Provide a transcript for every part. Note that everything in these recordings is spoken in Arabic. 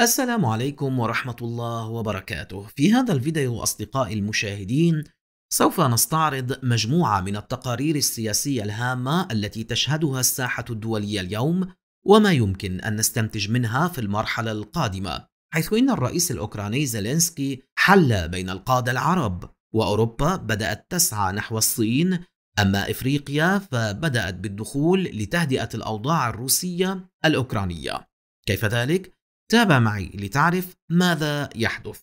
السلام عليكم ورحمة الله وبركاته في هذا الفيديو أصدقائي المشاهدين سوف نستعرض مجموعة من التقارير السياسية الهامة التي تشهدها الساحة الدولية اليوم وما يمكن أن نستنتج منها في المرحلة القادمة حيث إن الرئيس الأوكراني زيلينسكي حل بين القادة العرب وأوروبا بدأت تسعى نحو الصين أما إفريقيا فبدأت بالدخول لتهدئة الأوضاع الروسية الأوكرانية كيف ذلك؟ تابع معي لتعرف ماذا يحدث.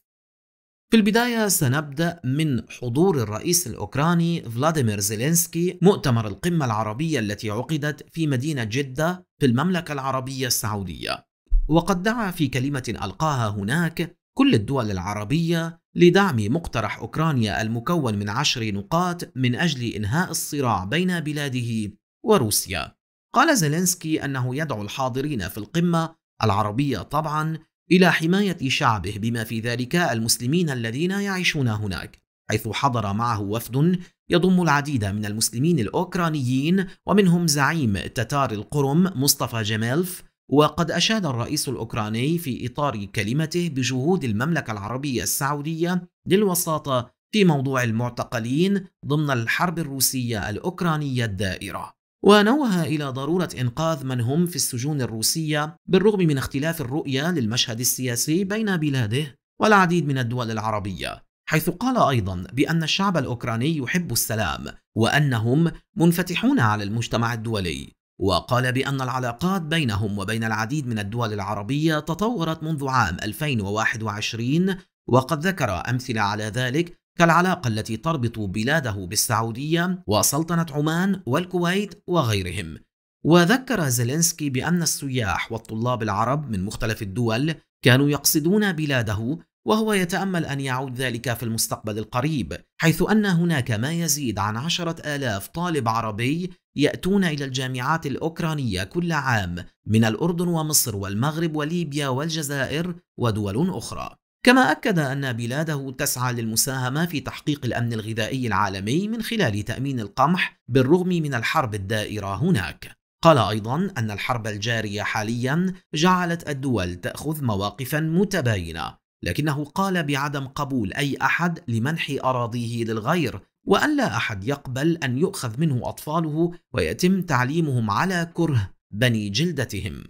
في البداية سنبدأ من حضور الرئيس الأوكراني فلاديمير زيلينسكي مؤتمر القمة العربية التي عقدت في مدينة جدة في المملكة العربية السعودية. وقد دعا في كلمة ألقاها هناك كل الدول العربية لدعم مقترح أوكرانيا المكون من عشر نقاط من أجل إنهاء الصراع بين بلاده وروسيا. قال زيلينسكي أنه يدعو الحاضرين في القمة العربية طبعا إلى حماية شعبه بما في ذلك المسلمين الذين يعيشون هناك حيث حضر معه وفد يضم العديد من المسلمين الأوكرانيين ومنهم زعيم تتار القرم مصطفى جمالف وقد أشاد الرئيس الأوكراني في إطار كلمته بجهود المملكة العربية السعودية للوساطة في موضوع المعتقلين ضمن الحرب الروسية الأوكرانية الدائرة ونوه إلى ضرورة إنقاذ من هم في السجون الروسية بالرغم من اختلاف الرؤية للمشهد السياسي بين بلاده والعديد من الدول العربية حيث قال أيضا بأن الشعب الأوكراني يحب السلام وأنهم منفتحون على المجتمع الدولي وقال بأن العلاقات بينهم وبين العديد من الدول العربية تطورت منذ عام 2021 وقد ذكر أمثلة على ذلك كالعلاقة التي تربط بلاده بالسعودية وسلطنة عمان والكويت وغيرهم وذكر زيلينسكي بأن السياح والطلاب العرب من مختلف الدول كانوا يقصدون بلاده وهو يتأمل أن يعود ذلك في المستقبل القريب حيث أن هناك ما يزيد عن عشرة آلاف طالب عربي يأتون إلى الجامعات الأوكرانية كل عام من الأردن ومصر والمغرب وليبيا والجزائر ودول أخرى كما أكد أن بلاده تسعى للمساهمة في تحقيق الأمن الغذائي العالمي من خلال تأمين القمح بالرغم من الحرب الدائرة هناك. قال أيضا أن الحرب الجارية حاليا جعلت الدول تأخذ مواقفا متباينة، لكنه قال بعدم قبول أي أحد لمنح أراضيه للغير، وأن لا أحد يقبل أن يؤخذ منه أطفاله ويتم تعليمهم على كره بني جلدتهم.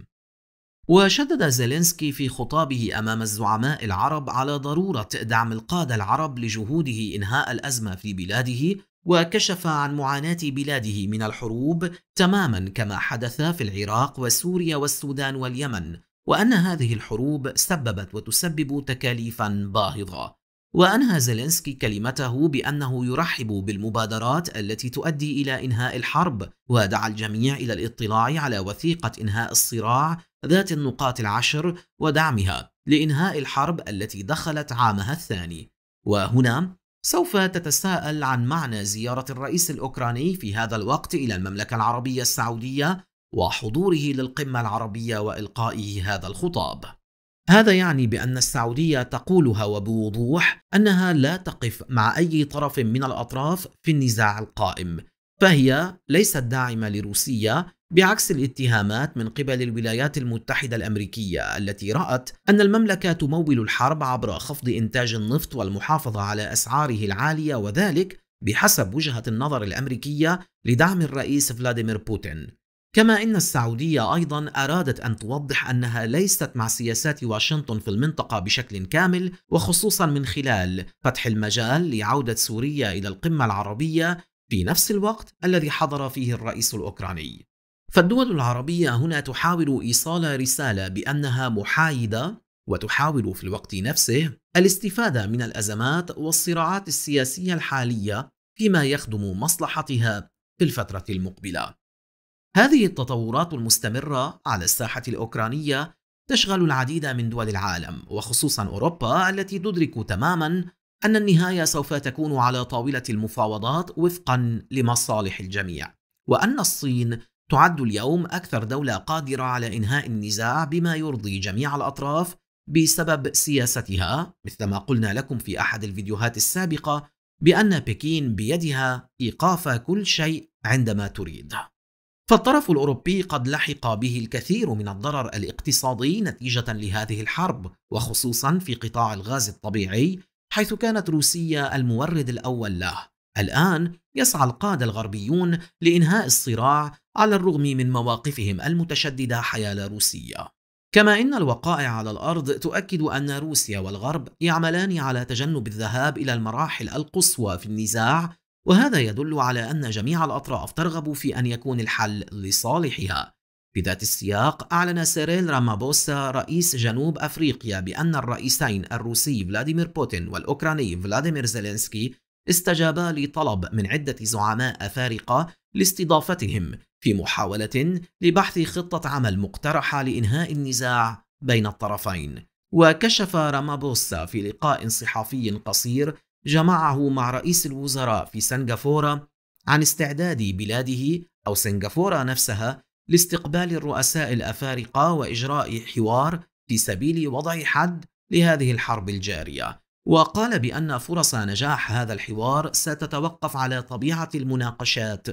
وشدد زيلينسكي في خطابه امام الزعماء العرب على ضروره دعم القاده العرب لجهوده انهاء الازمه في بلاده وكشف عن معاناه بلاده من الحروب تماما كما حدث في العراق وسوريا والسودان واليمن وان هذه الحروب سببت وتسبب تكاليفا باهظه وأنهى زيلينسكي كلمته بأنه يرحب بالمبادرات التي تؤدي إلى إنهاء الحرب ودعا الجميع إلى الاطلاع على وثيقة إنهاء الصراع ذات النقاط العشر ودعمها لإنهاء الحرب التي دخلت عامها الثاني وهنا سوف تتساءل عن معنى زيارة الرئيس الأوكراني في هذا الوقت إلى المملكة العربية السعودية وحضوره للقمة العربية وإلقائه هذا الخطاب. هذا يعني بأن السعودية تقولها وبوضوح أنها لا تقف مع أي طرف من الأطراف في النزاع القائم، فهي ليست داعمة لروسيا بعكس الاتهامات من قبل الولايات المتحدة الأمريكية التي رأت أن المملكة تمول الحرب عبر خفض إنتاج النفط والمحافظة على أسعاره العالية وذلك بحسب وجهة النظر الأمريكية لدعم الرئيس فلاديمير بوتين كما أن السعودية أيضا أرادت أن توضح أنها ليست مع سياسات واشنطن في المنطقة بشكل كامل وخصوصا من خلال فتح المجال لعودة سوريا إلى القمة العربية في نفس الوقت الذي حضر فيه الرئيس الأوكراني فالدول العربية هنا تحاول إيصال رسالة بأنها محايدة وتحاول في الوقت نفسه الاستفادة من الأزمات والصراعات السياسية الحالية فيما يخدم مصلحتها في الفترة المقبلة. هذه التطورات المستمرة على الساحة الأوكرانية تشغل العديد من دول العالم وخصوصا أوروبا التي تدرك تماما أن النهاية سوف تكون على طاولة المفاوضات وفقا لمصالح الجميع، وأن الصين تعد اليوم أكثر دولة قادرة على إنهاء النزاع بما يرضي جميع الأطراف بسبب سياستها مثلما قلنا لكم في أحد الفيديوهات السابقة بأن بكين بيدها إيقاف كل شيء عندما تريد. فالطرف الأوروبي قد لحق به الكثير من الضرر الاقتصادي نتيجة لهذه الحرب وخصوصا في قطاع الغاز الطبيعي حيث كانت روسيا المورد الأول له. الآن يسعى القادة الغربيون لإنهاء الصراع على الرغم من مواقفهم المتشددة حيال روسيا كما إن الوقائع على الأرض تؤكد أن روسيا والغرب يعملان على تجنب الذهاب إلى المراحل القصوى في النزاع وهذا يدل على أن جميع الأطراف ترغب في أن يكون الحل لصالحها في ذات السياق أعلن سيريل رامابوسا رئيس جنوب أفريقيا بأن الرئيسين الروسي فلاديمير بوتين والأوكراني فلاديمير زيلينسكي استجابا لطلب من عدة زعماء أفارقة لاستضافتهم في محاولة لبحث خطة عمل مقترحة لإنهاء النزاع بين الطرفين وكشف رامابوسا في لقاء صحفي قصير جمعه مع رئيس الوزراء في سنغافورة عن استعداد بلاده أو سنغافورة نفسها لاستقبال الرؤساء الأفارقة وإجراء حوار في سبيل وضع حد لهذه الحرب الجارية وقال بأن فرص نجاح هذا الحوار ستتوقف على طبيعة المناقشات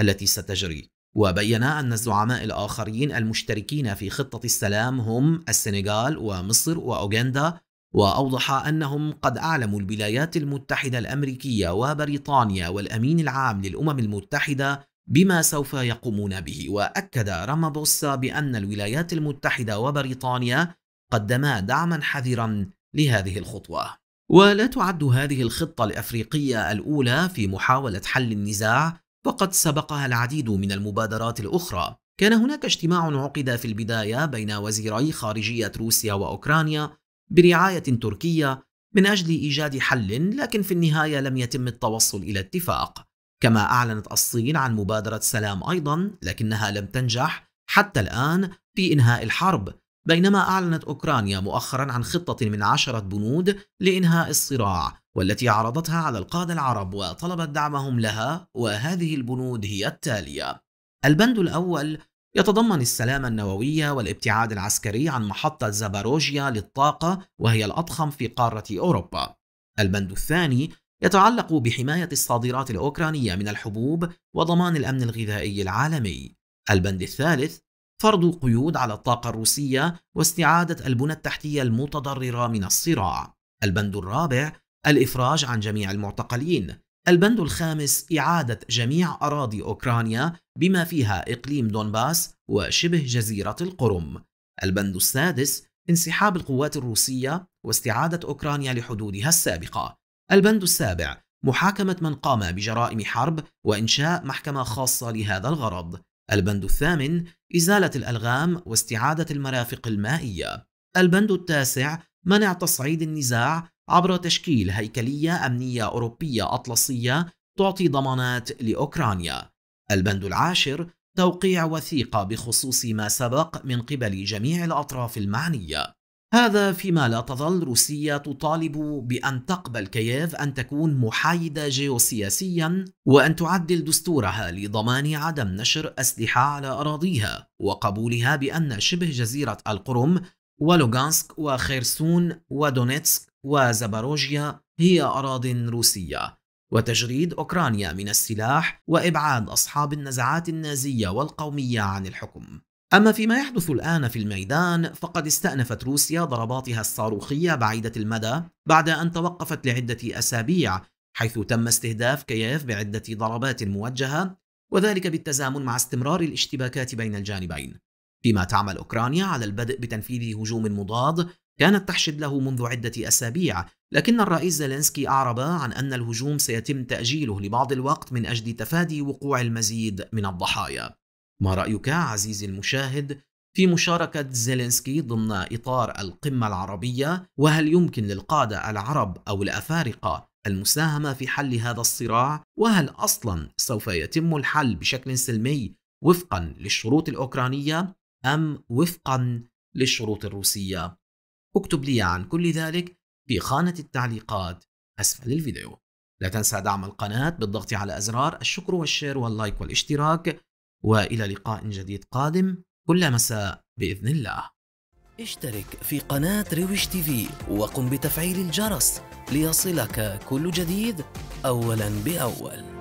التي ستجري وبين أن الزعماء الآخرين المشتركين في خطة السلام هم السنغال ومصر وأوغندا وأوضح أنهم قد أعلموا الولايات المتحدة الأمريكية وبريطانيا والأمين العام للأمم المتحدة بما سوف يقومون به وأكد رامابوسا بأن الولايات المتحدة وبريطانيا قدما دعما حذرا لهذه الخطوة ولا تعد هذه الخطة الأفريقية الأولى في محاولة حل النزاع وقد سبقها العديد من المبادرات الأخرى كان هناك اجتماع عقد في البداية بين وزيري خارجية روسيا وأوكرانيا برعاية تركية من أجل إيجاد حل لكن في النهاية لم يتم التوصل إلى اتفاق كما أعلنت الصين عن مبادرة سلام أيضا لكنها لم تنجح حتى الآن في إنهاء الحرب بينما أعلنت أوكرانيا مؤخرا عن خطة من عشرة بنود لإنهاء الصراع والتي عرضتها على القادة العرب وطلبت دعمهم لها وهذه البنود هي التالية البند الأول يتضمن السلامة النووية والابتعاد العسكري عن محطة زاباروجيا للطاقة وهي الأضخم في قارة أوروبا البند الثاني يتعلق بحماية الصادرات الأوكرانية من الحبوب وضمان الأمن الغذائي العالمي البند الثالث فرض قيود على الطاقة الروسية واستعادة البنى التحتية المتضررة من الصراع البند الرابع الإفراج عن جميع المعتقلين البند الخامس إعادة جميع أراضي أوكرانيا بما فيها إقليم دونباس وشبه جزيرة القرم البند السادس انسحاب القوات الروسية واستعادة أوكرانيا لحدودها السابقة البند السابع محاكمة من قام بجرائم حرب وإنشاء محكمة خاصة لهذا الغرض البند الثامن إزالة الألغام واستعادة المرافق المائية البند التاسع منع تصعيد النزاع عبر تشكيل هيكلية أمنية أوروبية أطلسية تعطي ضمانات لأوكرانيا. البند العاشر توقيع وثيقة بخصوص ما سبق من قبل جميع الأطراف المعنية. هذا فيما لا تظل روسيا تطالب بأن تقبل كييف أن تكون محايدة جيوسياسيا وأن تعدل دستورها لضمان عدم نشر أسلحة على أراضيها وقبولها بأن شبه جزيرة القرم ولوغانسك وخيرسون ودونيتسك وزبروجيا هي أراضٍ روسية وتجريد أوكرانيا من السلاح وإبعاد أصحاب النزعات النازية والقومية عن الحكم أما فيما يحدث الآن في الميدان فقد استأنفت روسيا ضرباتها الصاروخية بعيدة المدى بعد أن توقفت لعدة أسابيع حيث تم استهداف كييف بعدة ضربات موجهة وذلك بالتزامن مع استمرار الاشتباكات بين الجانبين فيما تعمل أوكرانيا على البدء بتنفيذ هجوم مضاد كانت تحشد له منذ عدة أسابيع لكن الرئيس زيلينسكي أعرب عن أن الهجوم سيتم تأجيله لبعض الوقت من أجل تفادي وقوع المزيد من الضحايا ما رأيك عزيزي المشاهد في مشاركة زيلينسكي ضمن إطار القمة العربية وهل يمكن للقادة العرب أو الأفارقة المساهمة في حل هذا الصراع وهل أصلا سوف يتم الحل بشكل سلمي وفقا للشروط الأوكرانية أم وفقا للشروط الروسية اكتب لي عن كل ذلك في خانة التعليقات أسفل الفيديو لا تنسى دعم القناة بالضغط على أزرار الشكر والشير واللايك والاشتراك وإلى لقاء جديد قادم كل مساء بإذن الله اشترك في قناة رويش تيفي وقم بتفعيل الجرس ليصلك كل جديد أولا بأول